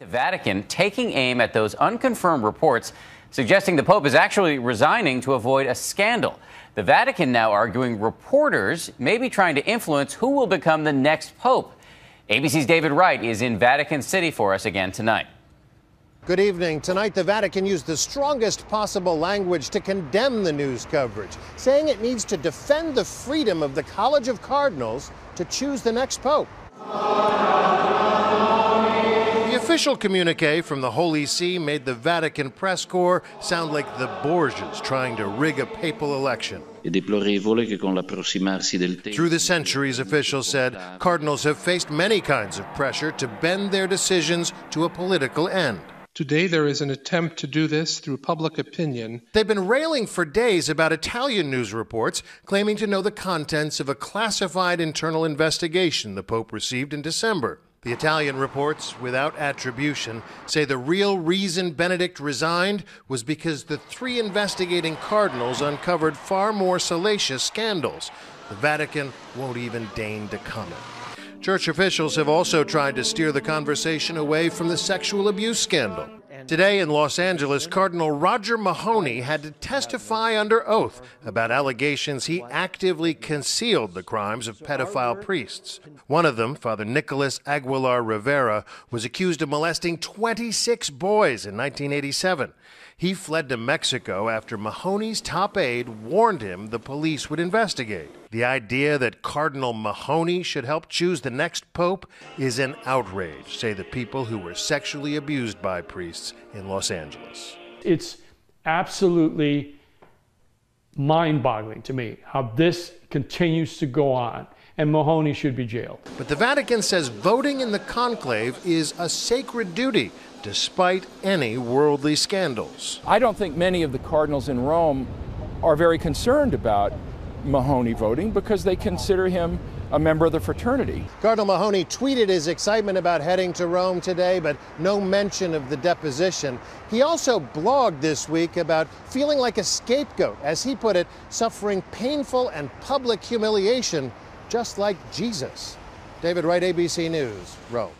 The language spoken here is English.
The Vatican taking aim at those unconfirmed reports suggesting the Pope is actually resigning to avoid a scandal. The Vatican now arguing reporters may be trying to influence who will become the next Pope. ABC's David Wright is in Vatican City for us again tonight. Good evening. Tonight, the Vatican used the strongest possible language to condemn the news coverage, saying it needs to defend the freedom of the College of Cardinals to choose the next Pope. Oh official communique from the Holy See made the Vatican press corps sound like the Borgias trying to rig a papal election. Through the centuries, officials said, cardinals have faced many kinds of pressure to bend their decisions to a political end. Today, there is an attempt to do this through public opinion. They've been railing for days about Italian news reports claiming to know the contents of a classified internal investigation the Pope received in December. The Italian reports, without attribution, say the real reason Benedict resigned was because the three investigating cardinals uncovered far more salacious scandals. The Vatican won't even deign to comment. Church officials have also tried to steer the conversation away from the sexual abuse scandal. Today in Los Angeles, Cardinal Roger Mahoney had to testify under oath about allegations he actively concealed the crimes of pedophile priests. One of them, Father Nicholas Aguilar Rivera, was accused of molesting 26 boys in 1987. He fled to Mexico after Mahoney's top aide warned him the police would investigate. The idea that Cardinal Mahoney should help choose the next pope is an outrage, say the people who were sexually abused by priests in Los Angeles. It's absolutely mind boggling to me how this continues to go on and Mahoney should be jailed. But the Vatican says voting in the conclave is a sacred duty, despite any worldly scandals. I don't think many of the cardinals in Rome are very concerned about Mahoney voting because they consider him a member of the fraternity. Cardinal Mahoney tweeted his excitement about heading to Rome today, but no mention of the deposition. He also blogged this week about feeling like a scapegoat, as he put it, suffering painful and public humiliation, just like Jesus. David Wright, ABC News, Rome.